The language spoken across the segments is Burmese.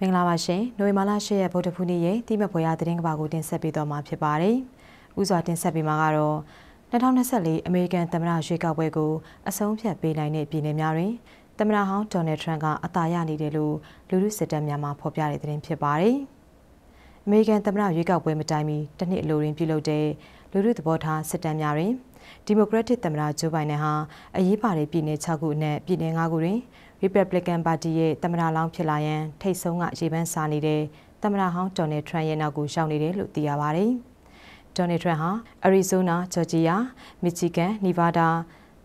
မင်္ဂလာပါရှင်။နိုဝင်ဘာလ10ရက်ဗုဒ္ဓဖူးနေ့ရဲ့တိမက်ဖွေရသတင်းကဘာကိုတင်ဆက်ပေးတော့မှာဖြစ်ပါတယ်။ဥစွာတင်ဆက်ပေးမှာကတော့2024အမေရိကန်သမ္မတရွေးကောက်ပွဲကိုအဆုံးဖြတ်ပေးနိုင်တဲ့ပြည်내များတွင်သမ္မတဟောင်းဒေါ်နယ်ထရန့်ကအသာရနေတယ်လို့လူလူစစ်တမ်းများမှဖော်ပြတဲ့သတင်းဖြစ်ပါတယ်။အမေရိကန်သမ္မတရွေးကောက်ပွဲမတိုင်မီတစ်နှစ်အလိုတွင်ပြုလုပ်တဲ့လူလူသဘောထားစစ်တမ်းများတွင်ဒီမိုကရက်တစ်သမ္မတဂျိုးဘိုင်နန်ဟာအရေးပါတဲ့ပြည်내6ခုနဲ့ပြည်내9ခုတွင် Republican ပါတီရဲ့သမ္မတလောင်းဖြစ်လာရန်ထိတ်ဆုံးကရေပန်းစားနေတဲ့သမ္မတဟောင်းဒေါ်နယ်ထရန့်ရဲ့နောက်ကိုရောက်နေတယ်လို့သိရပါဗျ။ဒေါ်နယ်ထရန့်ဟာအရီဇိုနာ၊ဂျော်ဂျီယာ၊မီချီဂန်၊နီဗားဒါ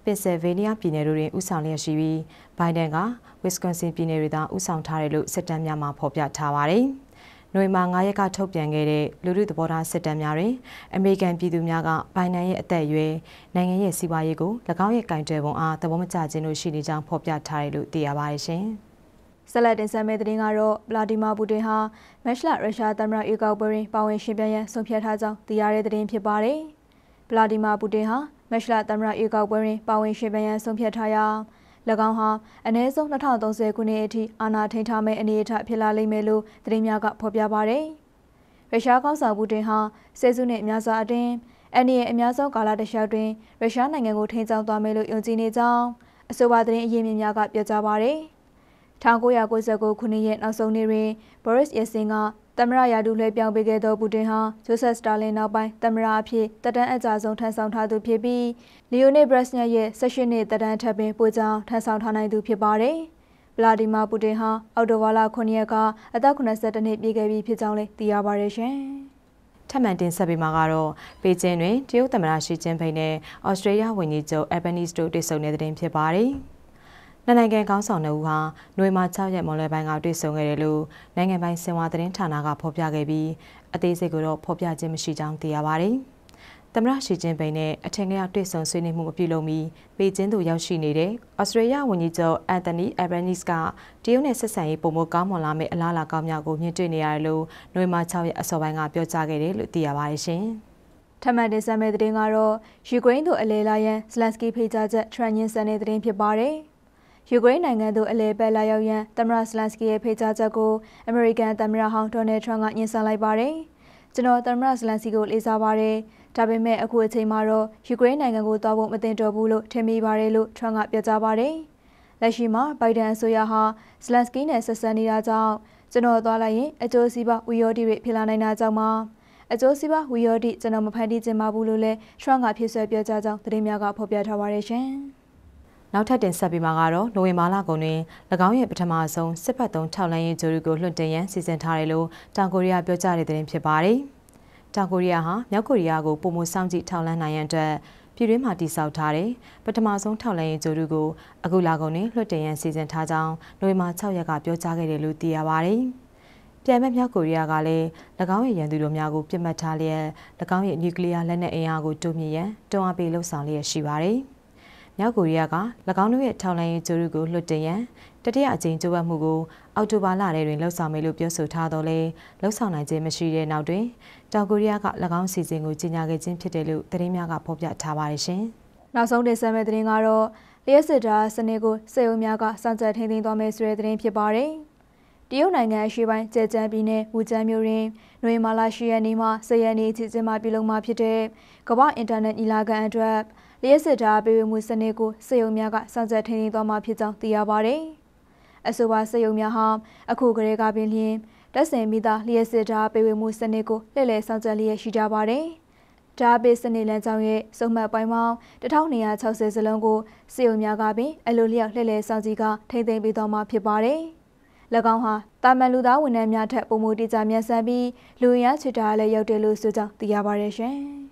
ပင်ဆယ်ဗေးနီးယားပြည်နယ်တို့တွင်ဥဆောင်လျက်ရှိပြီးဘိုင်ဒန်ကဝစ်ကွန်ဆင်ပြည်နယ်တွေသာဥဆောင်ထားတယ်လို့စစ်တမ်းများမှာဖော်ပြထားပါတယ်။နိုဝင်ဘာ9ရက်ကထုတ်ပြန်ခဲ့တဲ့လူထုသဘောထားစစ်တမ်းများတွင်အမေရိကန်ပြည်သူများကဘိုင်နန်ရဲ့အသက်အရွယ်နိုင်ငံရဲ့စီးပွားရေးကို၎င်းရဲ့ကင်တွယ်ပုံအားသဘောမကျခြင်းတို့ရှိနေကြောင်းဖော်ပြထားတယ်လို့သိရပါတယ်ရှင်။ဆက်လက်တင်ဆက်မယ့်သတင်းကတော့ဗလာဒီမာပူတင်ဟာမက်ရှလရုရှားသမ္မတရွေးကောက်ပွဲတွင်ပါဝင်ရှင်ပြိုင်ရန်ဆုံးဖြတ်ထားကြောင်းသိရတဲ့သတင်းဖြစ်ပါတယ်။ဗလာဒီမာပူတင်ဟာမက်ရှလသမ္မတရွေးကောက်ပွဲတွင်ပါဝင်ရှင်ပြိုင်ရန်ဆုံးဖြတ်ထားရာ၎င်းဟာအနည်းဆုံး2030ခုနှစ်အထိအာဏာထိန်းထားမယ့်အနေအထားဖြစ်လာလိမ့်မယ်လို့သတင်းများကဖော်ပြပါရယ်။ရုရှားကောင်းဆောင်ပူတင်ဟာဆယ်စုနှစ်အများစွာအတွင်းအနေအများဆုံးကာလတစ်လျှောက်တွင်ရုရှားနိုင်ငံကိုထိန်းချုပ်သွားမယ်လို့ယုံကြည်နေကြောင်းအဆိုပါသတင်းအရင်းမြစ်များကပြောကြားပါရယ်။1999ခုနှစ်ရဲ့နောက်ဆုံးနေ့တွင် Boris Yeltsin ကသမရယာဒူလွှဲပြောင်းပေးခဲ့သောပူတင်ဟာဂျိုဆက်စတာလင်နောက်ပိုင်းသမရအဖြစ်တဒန်းအကြဆုံးထမ်းဆောင်ထားသူဖြစ်ပြီးလီယိုနီဘရက်စညာရဲ့၁၈နှစ်တဒန်းထပ်ပင်ပိုကြောင်းထမ်းဆောင်ထားနိုင်သူဖြစ်ပါတယ်။ဗလာဒီမာပူတင်ဟာအော်တိုဝါလာ9ရက်ကအသက်82နှစ်ပြည့်ခဲ့ပြီဖြစ်ကြောင်းလည်းသိရပါတယ်ရှင်။ထပ်မံတင်ဆက်ပေးမှာကတော့ပေကျင်းတွင်တရုတ်သမ္မတရှီကျင်းဖိန်နဲ့အော်စတြေးလျဝန်ကြီးချုပ်အက်ဘနီစ်တို့တွေ့ဆုံတဲ့တဲ့တင်ဖြစ်ပါတယ်။နိုင်ငံခေါင်းဆောင်နှုတ်ဟာຫນွေမာ6ရက်မွန်လွယ်ပိုင်းကတွေ့ဆုံခဲ့တယ်လို့နိုင်ငံပိုင်စင်ဝါသတင်းဌာနကဖော်ပြခဲ့ပြီးအသေးစိတ်ကိုတော့ဖော်ပြခြင်းမရှိကြောင်းသိရပါတယ်။သမ္မတရှီကျင်းပိန်နဲ့အထင်ကရတွေ့ဆုံဆွေးနွေးမှုအပြုလုပ်ပြီးပေကျင်းသို့ရောက်ရှိနေတဲ့ဩစတြေးလျဝန်ကြီးချုပ်အန်တိုနီအဘရနီစ်ကတရုတ်နဲ့ဆက်ဆံရေးပုံမကောင်းမွန်လာမယ့်အလားအလာကောင်းများကိုမြင့်တွေ့နေရတယ်လို့ຫນွေမာ6ရက်အစောပိုင်းကပြောကြားခဲ့တယ်လို့သိရပါတယ်ရှင်။ထပ်မံတင်ဆက်မယ့်သတင်းကတော့ယူကရိန်းသို့အလဲလာရန်ဇလန်စကီဖိတ်ကြားချက်ထရန်ယင်ဆန်တဲ့သတင်းဖြစ်ပါတယ်။ယူကရိန်းနိုင်ငံသို့အလဲပတ်လာရောက်ရန်သမ္မတဆလန်စကီရဲ့ဖိတ်ကြားချက်ကိုအမေရိကန်သမ္မတဟောင်းဒေါ်နယ်ထရမ့်ကညှင်းဆန်လိုက်ပါတယ်။ကျွန်တော်သမ္မတဆလန်စကီကိုလေးစားပါတယ်။ဒါပေမဲ့အခုအချိန်မှာတော့ယူကရိန်းနိုင်ငံကိုသွားဖို့မတင်တော်ဘူးလို့ထင်မိပါတယ်လို့ထရမ့်ကပြောကြားပါတယ်။လက်ရှိမှာဘိုင်ဒန်အစိုးရဟာဆလန်စကီနဲ့ဆက်ဆံနေတာကြောင့်ကျွန်တော်သွားလိုက်ရင် အကျိုးစီးပွားဝီယော်တီတွေဖြစ်လာနိုင်တာကြောင့်ပါအကျိုးစီးပွားဝီယော်တီကျွန်တော်မဖန်တီးခြင်းမဘူးလို့လဲထရန့်ကဖြည့်ဆွဲပြောကြားကြောင်းသတင်းများကဖော်ပြထားပါတယ်ရှင်။နောက်ထပ်တင်ဆက်ပေးမှာကတော့နိုဝင်ဘာလကုန်တွင်၎င်းရဲ့ပထမဆုံးစစ်ဖက်သုံးထောက်လန်းရေးဂျူရီကိုလွှင့်တင်ရန်စီစဉ်ထားတယ်လို့တောင်ကိုရီးယားပြောကြားတဲ့သတင်းဖြစ်ပါတယ်။တောင်ကိုရီးယားဟာမြောက်ကိုရီးယားကိုပုံမှန်စောင့်ကြည့်ထောက်လန်းနိုင်ရန်အတွက်ပြည်တွင်းမှာတည်ဆောက်ထားတဲ့ပထမဆုံးထောက်လန်းရေးဂျူရီကိုအခုလာကုန်တွင်လွှင့်တင်ရန်စီစဉ်ထားကြောင်းနိုဝင်ဘာ6ရက်ကပြောကြားခဲ့တယ်လို့သိရပါတယ်။ပြန်မမြောက်ကိုရီးယားကလည်း၎င်းရဲ့ရန်သူတို့များကိုပြစ်မှတ်ထားလျက်၎င်းရဲ့နျူကလ িয়ার လက်နက်အင်အားကိုတိုးမြင့်ရန်တွန်းအားပေးလှုံ့ဆော်လျက်ရှိပါတယ်။မြောက်ကိုရီးယားက၎င်းတို့ရဲ့ထောက်လှမ်းရေးကြိုးရုကိုလွှတ်တင်ရန်တတိယအကြိမ်ကြိုးပမ်းမှုကိုအောက်တိုဘာလထဲတွင်လှုပ်ဆောင်မယ်လို့ပြောဆိုထားတော်လဲလှုပ်ဆောင်နိုင်ခြင်းမရှိတဲ့နောက်တွင်တောင်ကိုရီးယားက၎င်းစီစဉ်ကိုကြီးညာခဲ့ခြင်းဖြစ်တယ်လို့သတင်းများကဖော်ပြထားပါတယ်ရှင်။နောက်ဆုံးတင်ဆက်မယ့်သတင်းကတော့လျှက်စစ်သားစနစ်ကိုစေုံများကစံကြယ်ထိန်းသိမ်းသွားမယ်ဆိုတဲ့သတင်းဖြစ်ပါတယ်။တရုတ်နိုင်ငံအရှေ့ပိုင်းကျဲကျန်းပြည်နယ်ဝူကျန်းမြို့တွင်နွေမာလာရှိရနေမှာဇယန်နေချစ်ချင်းမှပြုလုပ်မှာဖြစ်တဲ့ကမ္ဘာအင်တာနက်ညီလာခံအတွက်လျှက်စစ်သားပေးဝေမှုစနစ်ကိုစေယုံများကစောင့်ကြပ်ထိန်းသိမ်းသွားမှာဖြစ်ကြောင်းသိရပါဗျ။အဆိုပါစေယုံများဟာအခုကတည်းကပင်လျှင်တက်ဆင်မိသားလျှက်စစ်သားပေးဝေမှုစနစ်ကိုလှည့်လည်စောင့်ကြပ်လျက်ရှိကြပါဗျ။ဒါပေစနေလန်ကြောင့်ရဲ့စုံမှတ်ပိုင်းပေါင်း1260စလုံးကိုစေုံများကပင်အလိုလျောက်လှည့်လည်စောင့်ကြည့်ကထိမ့်သိမ်းပေးတော်မှာဖြစ်ပါတယ်။၎င်းဟာတာမန်လူသားဝန်ထမ်းများထက်ပိုမိုတိကျမြန်ဆန်ပြီးလူရန်ချစ်တာလည်းရောက်တယ်လို့ဆိုကြောင်းသိရပါရရှင်။